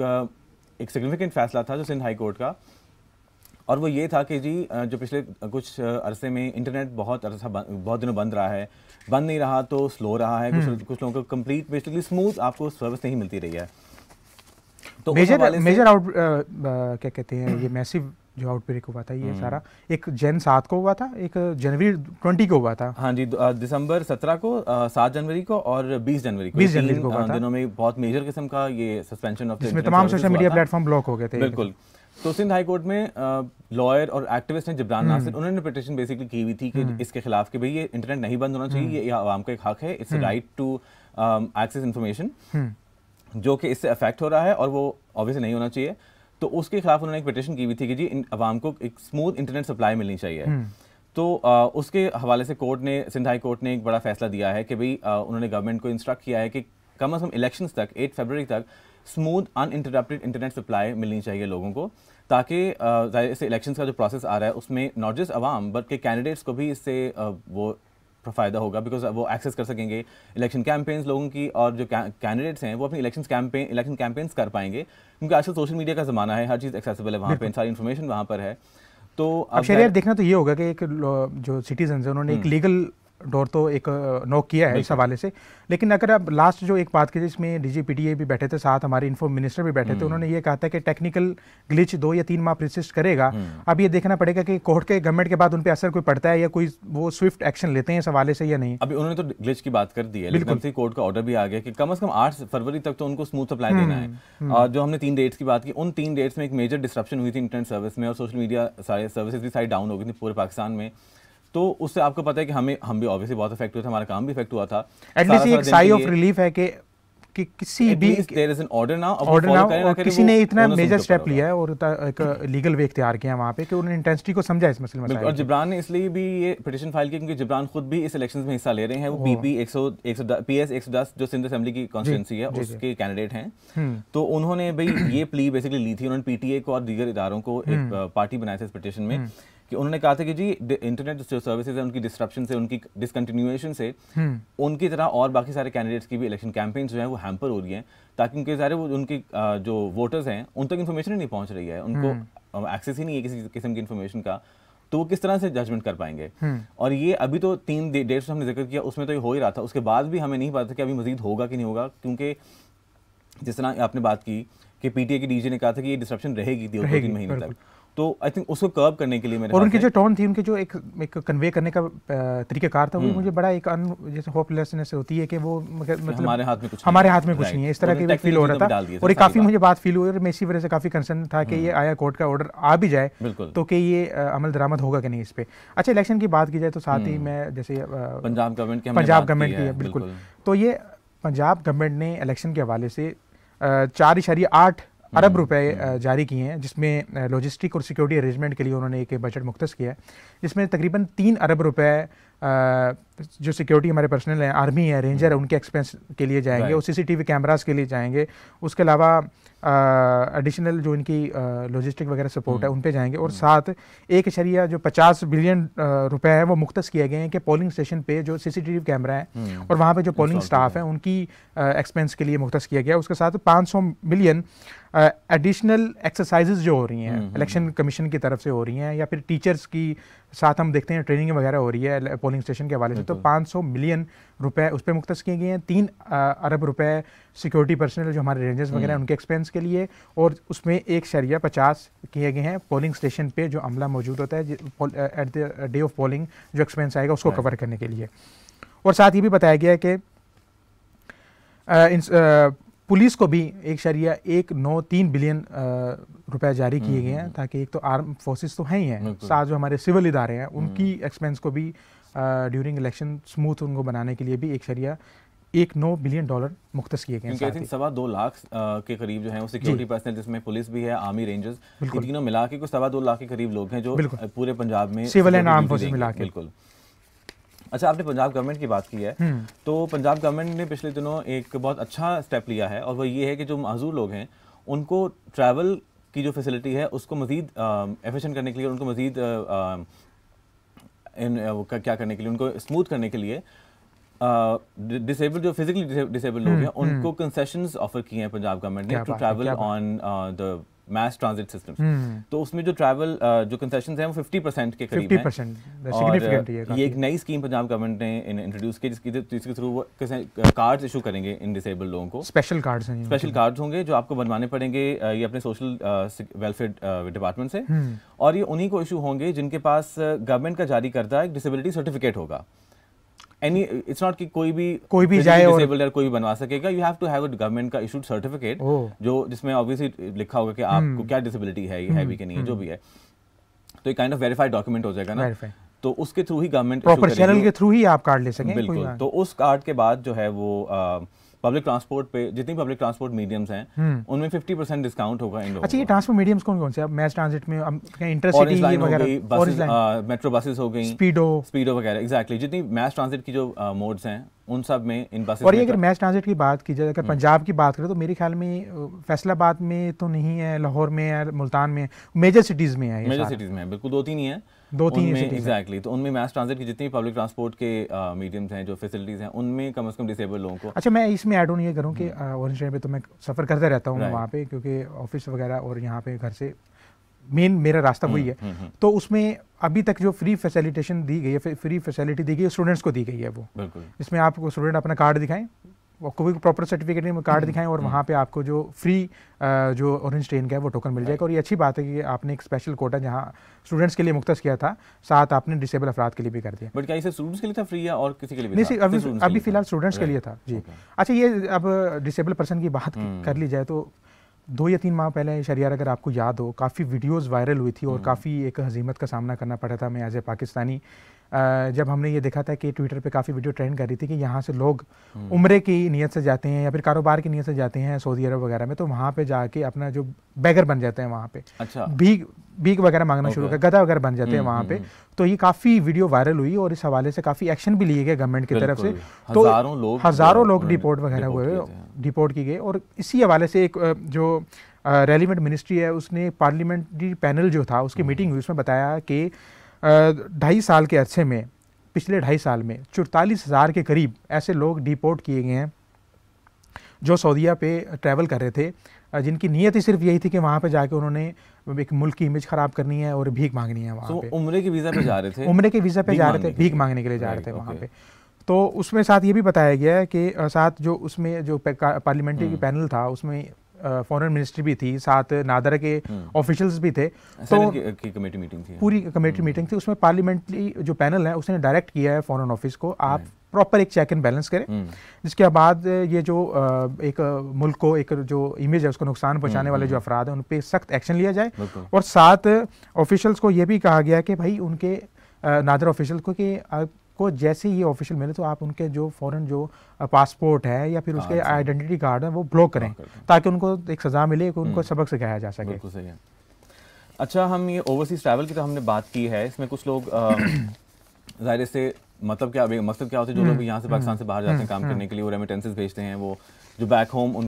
एक सिग्निफिकेंट फैसला था जो सिंध हाई कोर्ट का और वो ये था कि जी जो पिछले कुछ अरसे में इंटरनेट बहुत अरसा बहुत दिनों बंद रहा है बंद नहीं रहा तो स्लो रहा है कुछ हम्म। कुछ लोगों को कंप्लीट बेसिकली स्मूथ आपको सर्विस नहीं मिलती रही है तो मेजर मेजर आउट क्या कहते हैं ये मैसिव जो आउटब्रेक हुआ था ये हम्म। सारा एक जैन सात को हुआ था एक जनवरी ट्वेंटी को हुआ था हाँ जी दिसंबर सत्रह को सात जनवरी को और बीस जनवरी को बीस जनवरी को हुआ दिनों में बहुत मेजर किस्म का ये सस्पेंशन ऑफ इसमें तमाम सोशल मीडिया प्लेटफॉर्म ब्लॉक हो गए थे बिल्कुल तो सिंध हाई कोर्ट में लॉयर और एक्टिविस्ट हैं जिब्रान हम्म। नासिर उन्होंने पिटिशन बेसिकली की हुई थी कि हम्म। इसके खिलाफ कि भाई ये इंटरनेट नहीं बंद होना चाहिए ये आवाम का एक हक है it's right to access information जो कि इससे अफेक्ट हो रहा है और वो ऑब्वियसली नहीं होना चाहिए तो उसके खिलाफ उन्होंने एक पिटिशन की हुई थी कि जी आवाम को एक स्मूथ इंटरनेट सप्लाई मिलनी चाहिए हम्म। तो आ, उसके हवाले से कोर्ट ने सिंध हाई कोर्ट ने एक बड़ा फैसला दिया है कि भाई उन्होंने गवर्नमेंट को इंस्ट्रक्ट किया है कि कम अज़ कम इलेक्शन तक एट फेबररी तक स्मूथ अनइंटरप्टेड इंटरनेट सप्लाई मिलनी चाहिए लोगों को ताकि इससे इलेक्शंस का जो प्रोसेस आ रहा है उसमें नॉट जस्ट आवाम के कैंडिडेट्स को भी इससे वो फ़ायदा होगा बिकॉज वो एक्सेस कर सकेंगे इलेक्शन कैंपेन्स लोगों की और जो कैंडिडेट्स हैं वो अपनी इलेक्शन कैंपेन इलेक्शन कैंपेन्स कर पाएंगे क्योंकि आजकल सोशल मीडिया का ज़माना है हर चीज़ एक्सेसिबल है वहाँ पर सारी इन्फॉर्मेशन वहाँ पर है तो अब शरीर देखना तो ये होगा कि एक जो सिटीजन है उन्होंने एक लीगल हम्म। डोर तो एक नोक किया है इस हवाले से लेकिन अगर आप लास्ट जो एक बात की जिसमें पी भी बैठे थे साथ हमारे इन्फो मिनिस्टर भी बैठे थे हम्म। उन्होंने ये कहा था कि टेक्निकल ग्लिच दो या तीन माह प्रिसिस्ट करेगा हम्म। अब ये देखना पड़ेगा कि कोर्ट के गवर्नमेंट के बाद उन पर असर कोई पड़ता है या कोई वो स्विफ्ट एक्शन लेते हैं इस हवाले से या नहीं अभी उन्होंने तो ग्लिच की बात कर दी है लेकिन कोर्ट का ऑर्डर भी आ गया कि कम अज कम आठ फरवरी तक तो उनको स्मूथ सप्लाई देना है हम्म, और जो हमने तीन डेट्स की बात की उन तीन डेट्स में एक मेजर डिस्ट्रप्शन हुई थी इंटरनेट सर्विस में और सोशल मीडिया सारे सर्विसेज भी सारी डाउन हो गई थी पूरे पाकिस्तान में तो उससे आपको पता है कि हमें हम भी ऑब्वियसली बहुत इफेक्ट हुआ था हमारा काम भी इफेक्ट हुआ था एटलीस्ट एक साई ऑफ रिलीफ है कि कि किसी भी there is an order now order now किसी ने इतना मेजर स्टेप लिया है और एक लीगल वे इख्तियार किया वहाँ पे कि उन्होंने इंटेंसिटी को समझा इस मसले में और जिब्रान ने इसलिए भी ये पिटीशन फाइल की क्योंकि जिब्रान खुद भी इस इलेक्शन में हिस्सा ले रहे हैं वो पीपी 100 110 पीएस 110 जो सिंध असेंबली की कॉन्स्टिट्यूंसी है उसके कैंडिडेट हैं हम्म। तो उन्होंने भाई ये प्ली बेसिकली ली थी उन्होंने पीटीए को और दीगर इदारों को एक हम्म। पार्टी बनाया था इस पिटीशन में हम्म। कि उन्होंने कहा था कि जी इंटरनेट जो सर्विसेज है उनकी डिस्ट्रप्शन से उनकी डिसकंटिन्यूएशन से हम्म। उनकी तरह और बाकी सारे कैंडिडेट्स की भी इलेक्शन कैंपेन्स जो है वो हैम्पर हो रही हैं ताकि उनके सारे वो उनकी जो वोटर्स हैं उन तक इन्फॉर्मेशन ही नहीं पहुँच रही है उनको एक्सेस हम्म। ही नहीं है किसी किस्म की इन्फॉर्मेशन का तो वो किस तरह से जजमेंट कर पाएंगे हम्म। और ये अभी तो तीन डेट्स हमने जिक्र किया उसमें तो ये हो ही रहा था उसके बाद भी हमें नहीं पता था कि अभी मजीद होगा कि नहीं होगा क्योंकि जिस तरह आपने बात की कि पीटीए की डीजे ने कहा था कि ये डिस्ट्रप्शन रहेगी दो तीन महीने तक तो आई थिंक उसको कर्व करने के लिए मेरे और उनके जो टोन थी उनके जो एक एक कन्वे करने का तरीकाकार था वो हम्म। मुझे बड़ा एक अन जैसे होपलेसनेस होती है कि वो मतलब हमारे हाथ में कुछ हमारे हाथ में कुछ नहीं है इस तो तरह की फील हो रहा था और ये काफ़ी मुझे बात फील हुई और मैं इसी वजह से काफ़ी कंसर्न था कि ये हम्म। आया कोर्ट का ऑर्डर आ भी जाए तो कि ये अमल दरामद होगा कि नहीं इस पर अच्छा इलेक्शन की बात की जाए तो साथ ही हम्म। मैं जैसे पंजाब गवर्नमेंट की पंजाब गवर्नमेंट की बिल्कुल तो ये पंजाब गवर्नमेंट ने इलेक्शन के हवाले से चार इशारी आठ अरब हम्म, रुपए हम्म। जारी किए हैं जिसमें लॉजिस्टिक और सिक्योरिटी अरेंजमेंट के लिए उन्होंने एक बजट मुख्त किया है जिसमें तकरीबन तीन अरब रुपए जो सिक्योरिटी हमारे पर्सनल हैं आर्मी है रेंजर है उनके एक्सपेंस के लिए जाएंगे और सीसीटीवी कैमरास के लिए जाएंगे उसके अलावा एडिशनल जो इनकी लॉजिस्टिक वगैरह सपोर्ट है हम्म। उन पर जाएंगे और साथ एक शरिया जो पचास बिलियन रुपए है वो मुख्त किए गए हैं कि पोलिंग स्टेशन पे जो सीसीटीवी कैमरा है और वहाँ पर जो पोलिंग स्टाफ है उनकी एक्सपेंस के लिए मुख्त किया गया उसके साथ पाँच मिलियन एडिशनल uh, एक्सरसाइजेज जो हो रही हैं इलेक्शन हम्म, कमीशन हम्म, हम्म। की तरफ से हो रही हैं या फिर टीचर्स की साथ हम देखते हैं ट्रेनिंग वगैरह हो रही है पोलिंग स्टेशन के हवाले से तो 500 मिलियन रुपए उस पर मुख्त किए गए हैं तीन अरब रुपए सिक्योरिटी पर्सनल जो हमारे रेंजर्स वगैरह हैं उनके एक्सपेंस के लिए और उसमें एक शरिया पचास किए गए हैं पोलिंग स्टेशन पर जो अमला मौजूद होता है at the day of polling जो एक्सपेंस आएगा उसको कवर करने के लिए और साथ ये भी बताया गया है कि पुलिस को भी एक शरिया एक नौ तीन बिलियन रुपए जारी किए गए हैं हम्म। ताकि एक तो आर्म फोर्सेस तो हैं ही हैं साथ जो हमारे सिविल इदारे हैं उनकी एक्सपेंस हम्म। को भी ड्यूरिंग इलेक्शन स्मूथ उनको बनाने के लिए भी एक शरिया एक नौ बिलियन डॉलर मुख्त किए गए हैं सवा दो लाख के करीब जो है वो सिक्योरिटी पर्सनल जिसमें पुलिस भी है आर्मी रेंजर्स तीनों मिला के कुछ सवा दो लाख के करीब लोग हैं जो पूरे पंजाब में सिविल एंड आर्म फोर्सेज मिला के बिल्कुल अच्छा आपने पंजाब गवर्नमेंट की बात की है हम्म। तो पंजाब गवर्नमेंट ने पिछले दिनों एक बहुत अच्छा स्टेप लिया है और वो ये है कि जो मजदूर लोग हैं उनको ट्रैवल की जो फैसिलिटी है उसको मजीद एफिशेंट करने के लिए उनको मजीद क्या करने के लिए उनको स्मूथ करने के लिए डिसेबल जो फिजिकली डिसेबल लोग हैं हम्म, उनको कंसेशन हम्म। ऑफर किए हैं पंजाब गवर्नमेंट ने to travel on the mass transit system तो उसमें जो ट्रैवल जो कंसेशन है वो 50 परसेंट के करीब 50 है ये एक नई स्कीम पंजाब गवर्नमेंट ने इंट्रोड्यूस की जिसकी जिसके थ्रू वो कार्ड इशू करेंगे इन डिसेबल लोगों को स्पेशल कार्ड स्पेशल कार्ड होंगे जो आपको बनवाने पड़ेंगे ये अपने सोशल वेलफेयर डिपार्टमेंट से हम्म। और ये उन्हीं को इशू होंगे जिनके पास गवर्नमेंट का जारी करता एक डिसेबिलिटी सर्टिफिकेट होगा एनी इट्स नॉट कि कोई भी कोई भी जाए और डिसेबल्ड कोई भी बनवा सकेगा you have to have a government का इशूड सर्टिफिकेट जो जिसमें ऑब्वियसली लिखा होगा कि आपको हम्म। क्या डिसेबिलिटी है ये है हम्म। भी कि नहीं है हम्म। जो भी है तो एक काइंड ऑफ वेरीफाइड डॉक्यूमेंट हो जाएगा ना तो उसके थ्रू ही गवर्नमेंट प्रॉपर चैनल के थ्रू ही आप कार्ड ले सकेंगे बिल्कुल तो उस कार्ड के बाद जो है वो पब्लिक ट्रांसपोर्ट पे जितनी पब्लिक ट्रांसपोर्ट मीडियम्स हैं हम्म। उनमें 50 परसेंट डिस्काउंट होगा इन अच्छा ये ट्रांसपोर्ट मीडियम्स कौन कौन से अब मैस ट्रांसिट में इंटरसिटी वगैरह मेट्रो बसेस हो गई स्पीडो स्पीडो वगैरह एक्जैक्टली जितनी मैस ट्रांसिट की जो मोड्स हैं उन सब में इन बसेस और ये अगर मैस ट्रांसिट की बात की जाए अगर हम्म। पंजाब की बात करें तो मेरे ख्याल में फैसलाबाद में तो नहीं है लाहौर में है मुल्तान में मेजर सिटीज़ में है मेजर सिटीज़ में है बिल्कुल दो तीन ही है दो तीन एग्जैक्टली तो उनमें मैस ट्रांसिट की जितनी पब्लिक ट्रांसपोर्ट के मीडियम्स uh, हैं जो फैसिलिटीज़ हैं उनमें कम अज़ कम डिसेबल लोगों को अच्छा मैं इसमें ऐड ऑन ये करूँ कि ऑरेंज हम्म। uh, शहर तो मैं सफ़र करता रहता हूँ वहाँ पर क्योंकि ऑफिस वगैरह और यहाँ पे घर से मेन मेरा रास्ता वही हम्म, है हम्म, तो उसमें अभी तक जो फ्री फैसिलिटेशन दी गई है फ्री फैसिलिटी दी गई है स्टूडेंट्स को दी गई है वो इसमें आपको स्टूडेंट अपना कार्ड दिखाएं कोई प्रॉपर सर्टिफिकेट नहीं कार्ड हम्म, दिखाएं और हम्म। वहाँ पे आपको जो फ्री जो ऑरेंज ट्रेन का है वो टोकन मिल जाएगा और ये अच्छी बात है कि आपने एक स्पेशल कोटा जहाँ स्टूडेंट्स के लिए मुख्त किया था साथ आपने डिसेबल अफराद के लिए भी कर दिया बट क्या इसे स्टूडेंट्स के लिए था फ्री या और किसी के लिए भी नहीं अभी अभी फिलहाल स्टूडेंट्स के लिए था जी अच्छा ये अब डिसेबल पर्सन की बात हम्म। कर ली जाए तो दो या तीन माह पहले शरियार अगर आपको याद हो काफ़ी वीडियोस वायरल हुई थी और काफ़ी एक हजीमत का सामना करना पड़ा था मैं एज ए पाकिस्तानी जब हमने ये देखा था कि ट्विटर पे काफ़ी वीडियो ट्रेंड कर रही थी कि यहाँ से लोग हम्म। उम्र की नीयत से जाते हैं या फिर कारोबार की नीयत से जाते हैं सऊदी अरब वगैरह में तो वहाँ पे जाके अपना जो बैगर बन जाते हैं वहाँ पे अच्छा भीख बीक वगैरह मांगना शुरू कर गधा वगैरह बन जाते हैं हम्म, वहाँ पे हम्म, तो ये काफ़ी वीडियो वायरल हुई और इस हवाले से काफ़ी एक्शन भी लिए गए गवर्नमेंट की तरफ से तो हज़ारों लोग हज़ारों लोग डिपोर्ट वगैरह हुए डिपोर्ट की गए और इसी हवाले से एक जो रेलिवेंट मिनिस्ट्री है उसने पार्लियामेंट्री पैनल जो था उसकी मीटिंग हुई उसमें बताया कि ढाई साल के अरसे में पिछले ढाई साल में चौतालीस हज़ार के करीब ऐसे लोग डिपोर्ट किए गए हैं जो सऊदीया पे ट्रैवल कर रहे थे जिनकी नीयत ही सिर्फ यही थी कि वहाँ पे जाके उन्होंने एक मुल्क की इमेज ख़राब करनी है और भीख मांगनी है वहाँ so, पे उम्र के वीज़ा पे जा रहे थे उम्र के वीज़ा पे जा रहे थे भीख मांगने के लिए जा रहे थे वहाँ पे तो उसमें साथ ये भी बताया गया है कि साथ जो उसमें जो पार्लियामेंट्री हम्म। पैनल था उसमें फॉरेन मिनिस्ट्री भी थी साथ नादरा के ऑफिशियल्स हम्म। भी थे तो की कमेटी मीटिंग थी पूरी कमेटी हम्म। मीटिंग थी उसमें पार्लियामेंट्री जो पैनल है उसने डायरेक्ट किया है फॉरेन ऑफिस को आप प्रॉपर एक चेक एंड बैलेंस करें हम्म। जिसके बाद ये जो एक मुल्क को एक जो इमेज है उसको नुकसान पहुंचाने वाले जो अफराद हैं उन पर सख्त एक्शन लिया जाए और साथ ऑफिशियल्स को ये भी कहा गया कि भाई उनके नादर ऑफिशियल को कि को जैसे ही ऑफिशियल मिले तो आप उनके जो फॉरन जो पासपोर्ट है या फिर हाँ उसके आइडेंटिटी कार्ड है वो ब्लॉक करें ताकि उनको एक सज़ा मिले उनको हम्म। सबक सिखाया जा सके अच्छा हम ये ओवरसीज ट्रैवल की तो हमने बात की है इसमें कुछ लोग ज़ाहिर से मतलब क्या मतलब क्या होता है जो लोग हम्म। यहाँ से पाकिस्तान से बाहर जाते हैं हम्म। काम करने के लिए वो रेमिटेंसेस भेजते हैं वो जो बैक होम